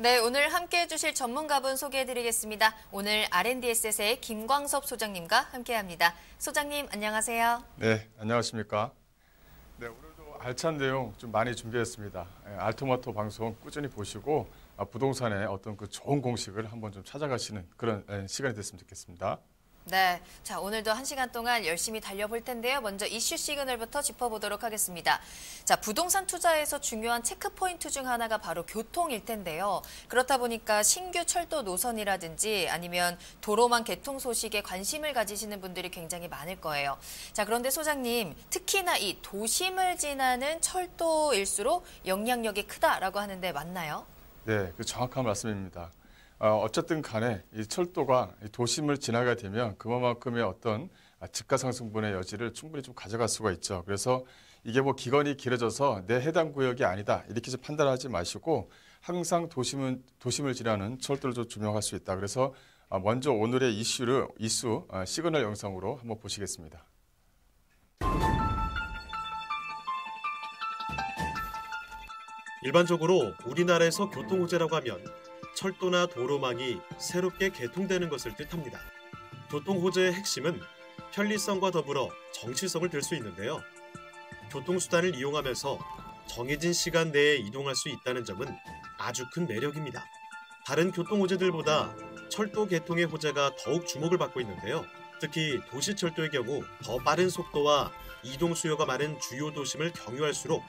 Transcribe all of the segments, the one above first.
네, 오늘 함께해 주실 전문가분 소개해 드리겠습니다. 오늘 R&DSS의 김광섭 소장님과 함께합니다. 소장님, 안녕하세요. 네, 안녕하십니까. 네, 오늘도 알찬 내용 좀 많이 준비했습니다. 예, 알토마토 방송 꾸준히 보시고 아, 부동산의 어떤 그 좋은 공식을 한번 좀 찾아가시는 그런 예, 시간이 됐으면 좋겠습니다. 네, 자 오늘도 한 시간 동안 열심히 달려볼 텐데요. 먼저 이슈 시그널부터 짚어보도록 하겠습니다. 자 부동산 투자에서 중요한 체크 포인트 중 하나가 바로 교통일 텐데요. 그렇다 보니까 신규 철도 노선이라든지 아니면 도로망 개통 소식에 관심을 가지시는 분들이 굉장히 많을 거예요. 자 그런데 소장님, 특히나 이 도심을 지나는 철도일수록 영향력이 크다라고 하는데 맞나요? 네, 그 정확한 말씀입니다. 어, 어쨌든 간에 이 철도가 도심을 지나가 되면 그만큼의 어떤 집가 상승분의 여지를 충분히 좀 가져갈 수가 있죠. 그래서 이게 뭐 기간이 길어져서 내 해당 구역이 아니다 이렇게 좀 판단하지 마시고 항상 도심은 도심을 지나는 철도를 좀 조명할 수 있다. 그래서 어, 먼저 오늘의 이슈를 이슈 어, 시그널 영상으로 한번 보시겠습니다. 일반적으로 우리나라에서 교통호재라고 하면 철도나 도로망이 새롭게 개통되는 것을 뜻합니다. 교통 호재의 핵심은 편리성과 더불어 정치성을 들 수 있는데요. 교통수단을 이용하면서 정해진 시간 내에 이동할 수 있다는 점은 아주 큰 매력입니다. 다른 교통 호재들보다 철도 개통의 호재가 더욱 주목을 받고 있는데요. 특히 도시 철도의 경우 더 빠른 속도와 이동 수요가 많은 주요 도심을 경유할수록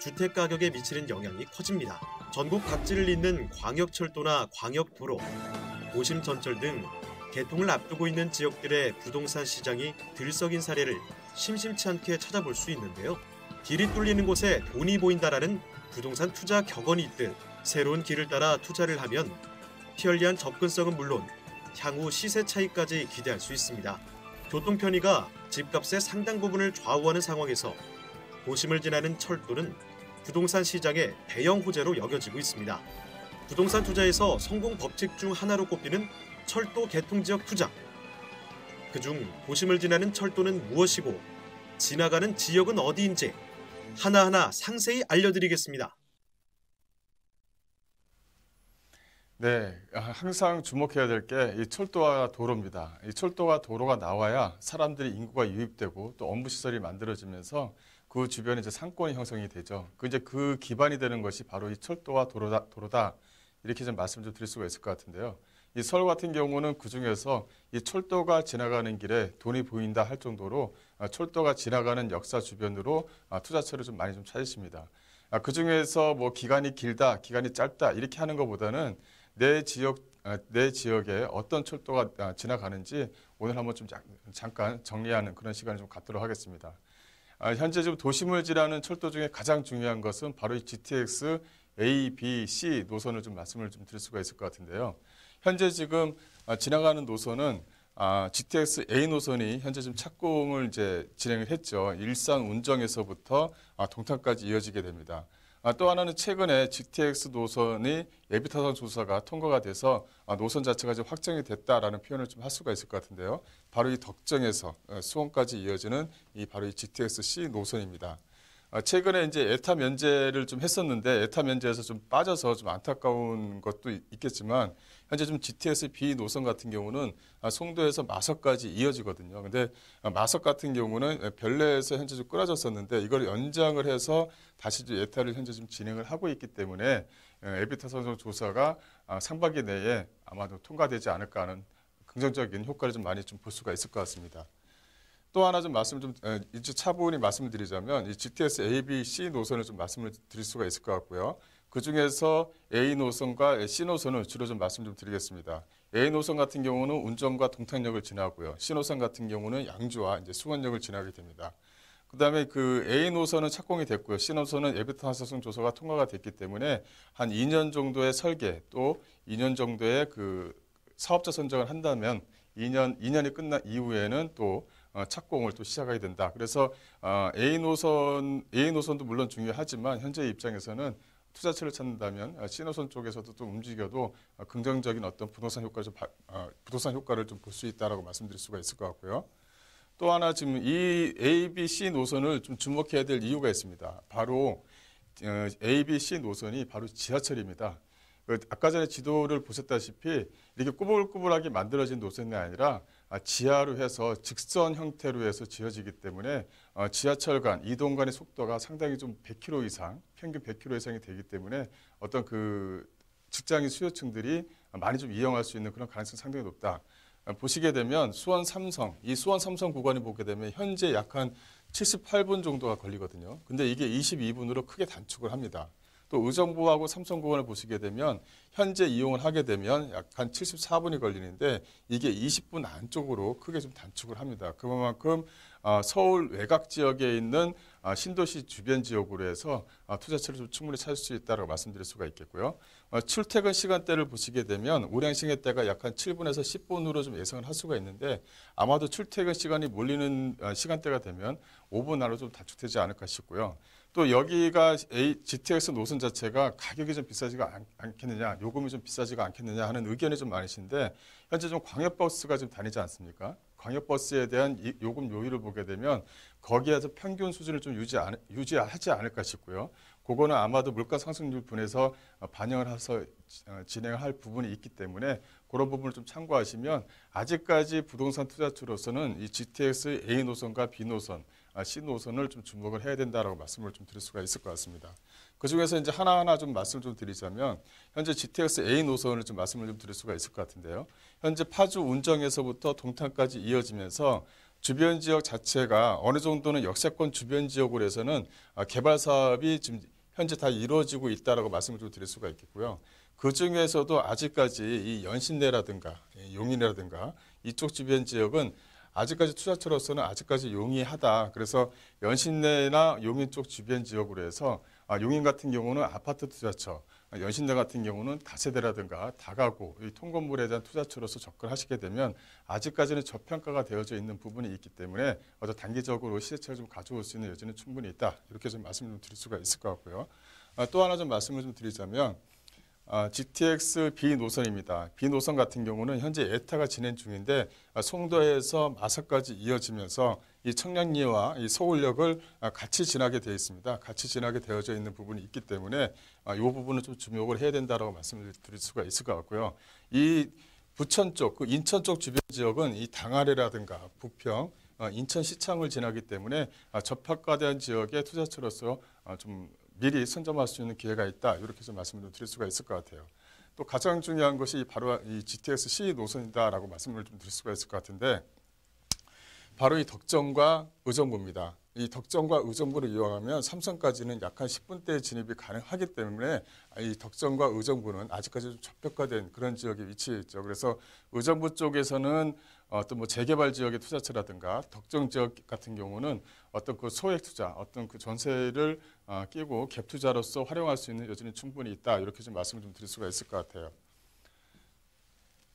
주택 가격에 미치는 영향이 커집니다. 전국 각지를 잇는 광역철도나 광역도로, 도심전철 등 개통을 앞두고 있는 지역들의 부동산 시장이 들썩인 사례를 심심치 않게 찾아볼 수 있는데요. 길이 뚫리는 곳에 돈이 보인다라는 부동산 투자 격언이 있듯 새로운 길을 따라 투자를 하면 편리한 접근성은 물론 향후 시세 차이까지 기대할 수 있습니다. 교통 편의가 집값의 상당 부분을 좌우하는 상황에서 도심을 지나는 철도는 부동산 시장의 대형 호재로 여겨지고 있습니다. 부동산 투자에서 성공 법칙 중 하나로 꼽히는 철도 개통 지역 투자. 그중 도심을 지나는 철도는 무엇이고 지나가는 지역은 어디인지 하나하나 상세히 알려드리겠습니다. 네, 항상 주목해야 될 게 이 철도와 도로입니다. 이 철도와 도로가 나와야 사람들이 인구가 유입되고 또 업무 시설이 만들어지면서 그 주변에 이제 상권이 형성이 되죠. 그 이제 그 기반이 되는 것이 바로 이 철도와 도로다, 도로다 이렇게 좀 말씀 좀 드릴 수가 있을 것 같은데요. 이 서울 같은 경우는 그 중에서 이 철도가 지나가는 길에 돈이 보인다 할 정도로 아, 철도가 지나가는 역사 주변으로 아, 투자처를 좀 많이 좀 찾으십니다. 아, 그 중에서 뭐 기간이 길다, 기간이 짧다 이렇게 하는 것보다는 내 지역 아, 내 지역에 어떤 철도가 아, 지나가는지 오늘 한번 좀 잠깐 정리하는 그런 시간을 좀 갖도록 하겠습니다. 아, 현재 지금 도심을 지나는 철도 중에 가장 중요한 것은 바로 이 GTX A, B, C 노선을 좀 말씀을 좀 드릴 수가 있을 것 같은데요. 현재 지금 지나가는 노선은 GTX A 노선이 현재 지 착공을 이제 진행을 했죠. 일산 운정에서부터 동탄까지 이어지게 됩니다. 아, 또 하나는 최근에 GTX 노선이 예비타선 조사가 통과가 돼서 아, 노선 자체가 좀 확정이 됐다라는 표현을 좀 할 수가 있을 것 같은데요. 바로 이 덕정에서 어, 수원까지 이어지는 이 바로 이 GTX C 노선입니다. 아, 최근에 이제 에타 면제를 좀 했었는데 에타 면제에서 좀 빠져서 좀 안타까운 것도 있겠지만 현재 좀 GTS B 노선 같은 경우는 아, 송도에서 마석까지 이어지거든요. 근데 아, 마석 같은 경우는 예, 별내에서 현재 좀끊어졌었는데 이걸 연장을 해서 다시 에타를 현재 좀 진행을 하고 있기 때문에 예, 에비타 선정 조사가 상반기 내에 아마도 통과되지 않을까 하는 긍정적인 효과를 좀 많이 좀 볼 수가 있을 것 같습니다. 또 하나 좀 말씀 좀 이제 차분히 말씀드리자면 이 GTS A, B, C 노선을 좀 말씀을 드릴 수가 있을 것 같고요. 그 중에서 A 노선과 C 노선을 주로 좀 말씀 좀 드리겠습니다. A 노선 같은 경우는 운정과 동탄역을 지나고요. C 노선 같은 경우는 양주와 이제 수원역을 지나게 됩니다. 그다음에 그 A 노선은 착공이 됐고요. C 노선은 에베타 화사성 조사가 통과가 됐기 때문에 한 2년 정도의 설계 또 2년 정도의 그 사업자 선정을 한다면 2년 2년이 끝난 이후에는 또 어, 착공을 또 시작하게 된다. 그래서 어, A 노선, A 노선도 물론 중요하지만 현재 입장에서는 투자처를 찾는다면 어, C 노선 쪽에서도 또 움직여도 긍정적인 어떤 부동산 효과 좀 부동산 효과를 좀 볼 수 있다라고 말씀드릴 수가 있을 것 같고요. 또 하나 지금 이 A, B, C 노선을 좀 주목해야 될 이유가 있습니다. 바로 A, B, C 노선이 바로 지하철입니다. 그 아까 전에 지도를 보셨다시피 이렇게 꾸불꾸불하게 만들어진 노선이 아니라 아, 지하로 해서 직선 형태로 해서 지어지기 때문에 어, 지하철간 이동 간의 속도가 상당히 좀 100km 이상 평균 100km 이상이 되기 때문에 어떤 그 직장인 수요층들이 많이 좀 이용할 수 있는 그런 가능성이 상당히 높다. 어, 보시게 되면 수원 삼성 이 수원 삼성 구간을 보게 되면 현재 약 한 78분 정도가 걸리거든요. 근데 이게 22분으로 크게 단축을 합니다. 또 의정부하고 삼성공원을 보시게 되면 현재 이용을 하게 되면 약 한 74분이 걸리는데 이게 20분 안쪽으로 크게 좀 단축을 합니다. 그만큼 아, 서울 외곽 지역에 있는 아, 신도시 주변 지역으로 해서 아, 투자처를 좀 충분히 찾을 수 있다고 말씀드릴 수가 있겠고요. 어, 출퇴근 시간대를 보시게 되면 우량시의때가약 한 7분에서 10분으로 좀 예상을 할 수가 있는데 아마도 출퇴근 시간이 몰리는 어, 시간대가 되면 5분 안으로 좀 단축되지 않을까 싶고요. 또 여기가 GTX 노선 자체가 가격이 좀 비싸지가 않, 겠느냐 요금이 좀 비싸지가 않겠느냐 하는 의견이 좀 많으신데 현재 좀 광역버스가 좀 다니지 않습니까? 광역버스에 대한 요금 요율을 보게 되면 거기에서 평균 수준을 좀 유지 안, 유지하지 않을까 싶고요. 그거는 아마도 물가 상승률 분에서 어, 반영을 해서 어, 진행할 부분이 있기 때문에 그런 부분을 좀 참고하시면 아직까지 부동산 투자주로서는이 GTX A 노선과 B 노선 C 아, 노선을 좀 주목을 해야 된다라고 말씀을 좀 드릴 수가 있을 것 같습니다. 그 중에서 이제 하나하나 좀 말씀을 좀 드리자면 현재 GTX A 노선을 좀 말씀을 좀 드릴 수가 있을 것 같은데요. 현재 파주 운정에서부터 동탄까지 이어지면서 주변 지역 자체가 어느 정도는 역세권 주변 지역으로 해서는 아, 개발 사업이 지금 현재 다 이루어지고 있다라고 말씀을 좀 드릴 수가 있겠고요. 그 중에서도 아직까지 이 연신내라든가 예, 용인이라든가 이쪽 주변 지역은 아직까지 투자처로서는 아직까지 용이하다. 그래서 연신내나 용인 쪽 주변 지역으로 해서 아, 용인 같은 경우는 아파트 투자처, 아, 연신내 같은 경우는 다세대라든가 다가구, 이 통건물에 대한 투자처로서 접근하시게 되면 아직까지는 저평가가 되어져 있는 부분이 있기 때문에 어저 단기적으로 시세차를 좀 가져올 수 있는 여지는 충분히 있다. 이렇게 좀 말씀을 좀 드릴 수가 있을 것 같고요. 아, 또 하나 좀 말씀을 좀 드리자면 아, GTX B 노선입니다. B 노선 같은 경우는 현재 에타가 진행 중인데 아, 송도에서 마석까지 이어지면서 이 청량리와 이 서울역을 아, 같이 지나게 되어 있습니다. 같이 지나게 되어져 있는 부분이 있기 때문에 이부분을좀 아, 주목을 해야 된다라고 말씀을 드릴 수가 있을 것 같고요. 이 부천 쪽, 그 인천 쪽 주변 지역은 이 당아래라든가 부평, 인천 시청을 지나기 때문에 접합과대한 지역의 투자처로서 좀 미리 선점할 수 있는 기회가 있다. 이렇게 해서 말씀을 드릴 수가 있을 것 같아요. 또 가장 중요한 것이 바로 이 GTX-C 노선이다라고 말씀을 좀 드릴 수가 있을 것 같은데 바로 이 덕정과 의정부입니다. 이 덕정과 의정부를 이용하면 삼성까지는 약한 10분대 진입이 가능하기 때문에 이 덕정과 의정부는 아직까지 좀 저평가된 그런 지역에 위치해 있죠. 그래서 의정부 쪽에서는 어떤 뭐 재개발 지역의 투자처라든가 덕정 지역 같은 경우는 어떤 그 소액 투자, 어떤 그 전세를 아, 끼고 갭 투자로서 활용할 수 있는 여지는 충분히 있다 이렇게 좀 말씀을 좀 드릴 수가 있을 것 같아요.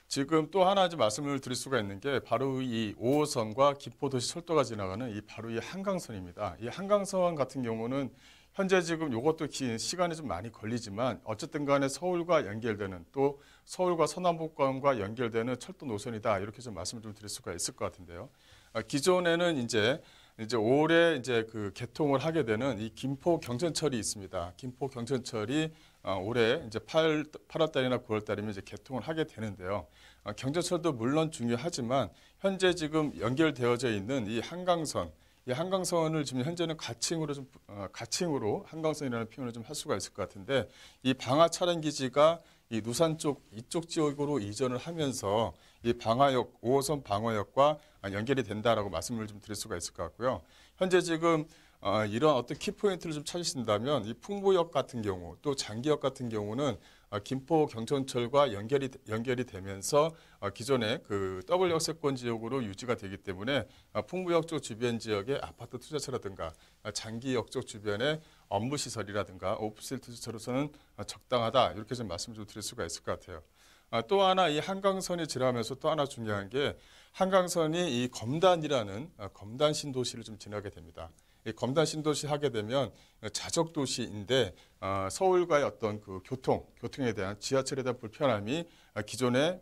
지금 또 하나 좀 말씀을 드릴 수가 있는 게 바로 이 5호선과 기포도시 철도가 지나가는 이 바로 이 한강선입니다. 이 한강선 같은 경우는 현재 지금 이것도 긴 시간이 좀 많이 걸리지만 어쨌든 간에 서울과 연결되는 또 서울과 서남북권과 연결되는 철도 노선이다 이렇게 좀 말씀을 좀 드릴 수가 있을 것 같은데요. 아, 기존에는 이제 이제 올해 이제 그 개통을 하게 되는 이 김포 경전철이 있습니다. 김포 경전철이 어, 올해 이제 8, 8월 달이나 9월 달이면 이제 개통을 하게 되는데요. 어, 경전철도 물론 중요하지만 현재 지금 연결되어져 있는 이 한강선 이 한강선을 지금 현재는 가칭으로 좀 어, 가칭으로 한강선이라는 표현을 좀 할 수가 있을 것 같은데 이 방화 차량 기지가 이 누산 쪽 이쪽 지역으로 이전을 하면서 이 방화역 5호선 방화역과 연결이 된다라고 말씀을 좀 드릴 수가 있을 것 같고요. 현재 지금 어, 이런 어떤 키포인트를 좀 찾으신다면 이 풍보역 같은 경우 또 장기역 같은 경우는 어, 김포 경천철과 연결이 연결이 되면서 어, 기존의 그 W 역세권 지역으로 유지가 되기 때문에 어, 풍부역 쪽 주변 지역의 아파트 투자처라든가 어, 장기역 쪽 주변에 업무 시설이라든가 오프실트로서는 적당하다 이렇게 좀 말씀 좀 드릴 수가 있을 것 같아요. 아, 또 하나 이 한강선이 지나면서 또 하나 중요한 게 한강선이 이 검단이라는 아, 검단 신도시를 좀 지나게 됩니다. 이 검단 신도시 하게 되면 자적 도시인데 아, 서울과의 어떤 그 교통, 교통에 대한 지하철에 대한 불편함이 기존에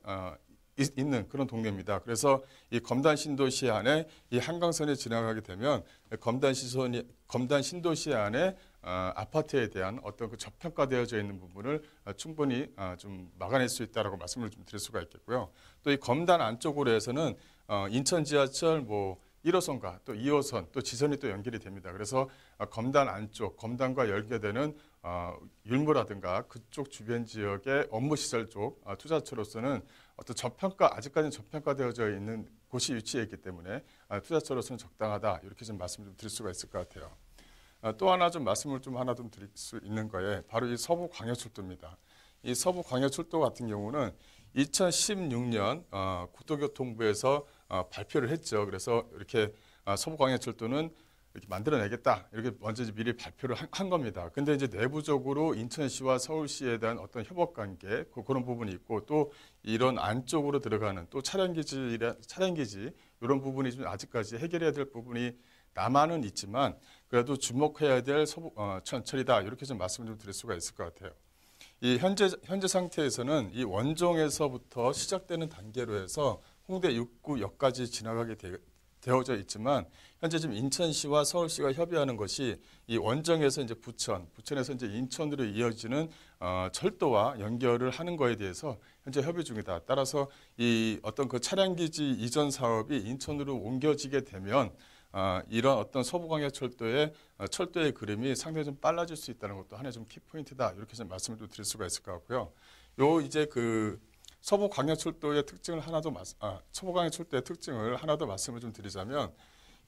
있는 그런 동네입니다. 그래서 이 검단 신도시 안에 이 한강선이 지나가게 되면 검단 시선이 검단 신도시 안에 어, 아파트에 대한 어떤 그 저평가되어져 있는 부분을 어, 충분히 어, 좀 막아낼 수 있다라고 말씀을 좀 드릴 수가 있겠고요. 또 이 검단 안쪽으로 해서는 인천 지하철 뭐 1호선과 또 2호선 또 지선이 또 연결이 됩니다. 그래서 검단 안쪽, 검단과 연결되는 율무라든가 그쪽 주변 지역의 업무 시설 쪽 투자처로서는 어떤 저평가 아직까지는 저평가되어져 있는 곳이 위치해 있기 때문에 투자처로서는 적당하다 이렇게 좀 말씀을 좀 드릴 수가 있을 것 같아요. 아, 또 하나 좀 말씀을 좀 하나 좀 드릴 수 있는 거예요 바로 이 서부 광역철도입니다. 이 서부 광역철도 같은 경우는 2016년 어, 국토교통부에서 어, 발표를 했죠. 그래서 이렇게 어, 서부 광역철도는 이렇게 만들어내겠다 이렇게 먼저 미리 발표를 한, 한, 겁니다. 근데 이제 내부적으로 인천시와 서울시에 대한 어떤 협업 관계 그, 런 부분이 있고 또 이런 안쪽으로 들어가는 또 차량 기지 차량 기지 이런 부분이 좀 아직까지 해결해야 될 부분이 남아는 있지만 그래도 주목해야 될 소복, 어, 천철이다 이렇게 좀 말씀을 좀 드릴 수가 있을 것 같아요. 이 현재 현재 상태에서는 이 원종에서부터 시작되는 단계로 해서 홍대 6구역까지 지나가게 되, 되어져 있지만 현재 지금 인천시와 서울시가 협의하는 것이 이 원정에서 이제 부천, 부천에서 이제 인천으로 이어지는 어, 철도와 연결을 하는 거에 대해서 현재 협의 중이다. 따라서 이 어떤 그 차량 기지 이전 사업이 인천으로 옮겨지게 되면 아, 이런 어떤 서부광역철도의 어, 철도의 그림이 상당히 좀 빨라질 수 있다는 것도 하나의 좀 키포인트다. 이렇게 좀 말씀을 또 드릴 수가 있을 것 같고요. 요 이제 그 서부광역철도의 특징을 하나 더 아, 서부광역철도의 특징을 하나 더 말씀을 좀 드리자면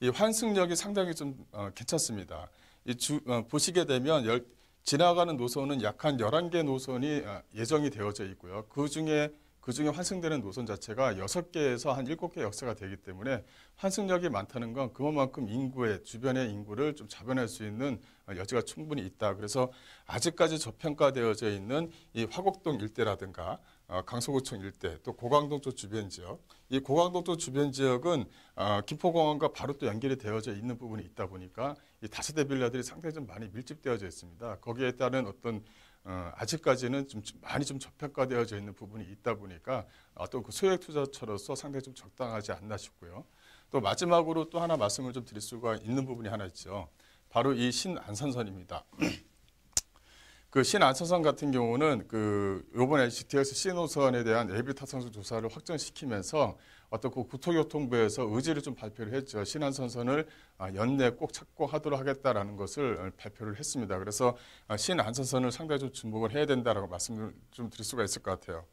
이 환승역이 상당히 좀 어, 괜찮습니다. 이 주, 어, 보시게 되면 열, 지나가는 노선은 약한 열한 개 노선이 어, 예정이 되어져 있고요. 그 중에 그중에 환승되는 노선 자체가 6개에서 한 7개 역사가 되기 때문에 환승력이 많다는 건 그만큼 인구의 주변의 인구를 좀 잡아낼 수 있는 여지가 충분히 있다. 그래서 아직까지 저평가되어져 있는 이 화곡동 일대라든가 어, 강서구청 일대 또 고강동 쪽 주변 지역 이 고강동 쪽 주변 지역은 어, 김포공항과 바로 또 연결이 되어져 있는 부분이 있다 보니까 이 다세대 빌라들이 상당히 좀 많이 밀집되어져 있습니다. 거기에 따른 어떤 어, 아직까지는 좀 많이 좀 저평가되어져 있는 부분이 있다 보니까 어, 또그 소액 투자처로서 상당히 좀 적당하지 않나 싶고요. 또 마지막으로 또 하나 말씀을 좀 드릴 수가 있는 부분이 하나 있죠. 바로 이 신안산선입니다. 그 신안철선 같은 경우는 그 요번에 GTX 신호선에 대한 예비 타승수 조사를 확정시키면서 어떤 그 국토교통부에서 의지를 좀 발표를 했죠. 신안선선을 아, 연내 꼭착고하도록 하겠다라는 것을 발표를 했습니다. 그래서 아, 신안선선을 상당히 좀 주목을 해야 된다라고 말씀을 좀 드릴 수가 있을 것 같아요.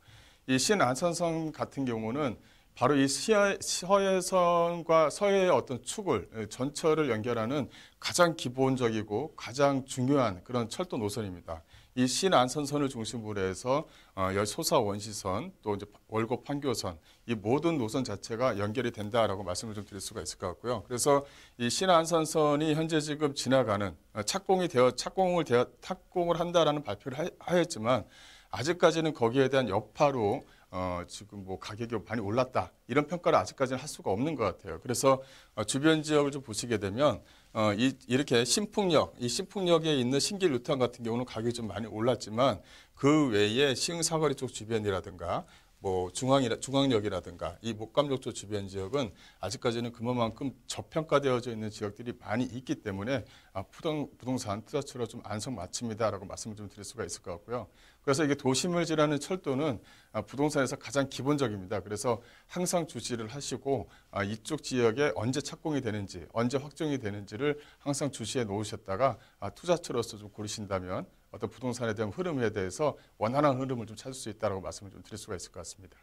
이 신안선선 같은 경우는 바로 이 서해선과 서해의 어떤 축을 예, 전철을 연결하는 가장 기본적이고 가장 중요한 그런 철도 노선입니다. 이 신안선선을 중심으로 해서 어, 열소사 원시선 또 이제 월곡 판교선 이 모든 노선 자체가 연결이 된다라고 말씀을 좀 드릴 수가 있을 것 같고요. 그래서 이 신안선선이 현재 지금 지나가는 어, 착공이 되어 착공을 되어 착공을 한다라는 발표를 하였지만 아직까지는 거기에 대한 여파로 어, 지금 뭐 가격이 많이 올랐다 이런 평가를 아직까지는 할 수가 없는 것 같아요. 그래서 어, 주변 지역을 좀 보시게 되면 어, 이, 이렇게 신풍역 이 신풍역에 있는 신길 루탄 같은 경우는 가격이 좀 많이 올랐지만 그 외에 시흥 사거리 쪽 주변이라든가 뭐 중앙이라 중앙역이라든가 이 목감역조 주변 지역은 아직까지는 그만큼 저평가되어져 있는 지역들이 많이 있기 때문에 아, 부동, 부동산 투자처로 좀 안성맞춤이다라고 말씀을 좀 드릴 수가 있을 것 같고요. 그래서 이게 도심을 지나는 철도는 아, 부동산에서 가장 기본적입니다. 그래서 항상 주시를 하시고 아, 이쪽 지역에 언제 착공이 되는지 언제 확정이 되는지를 항상 주시해 놓으셨다가 아, 투자처로서 좀 고르신다면 어떤 부동산에 대한 흐름에 대해서 원활한 흐름을 좀 찾을 수 있다라고 말씀을 좀 드릴 수가 있을 것 같습니다.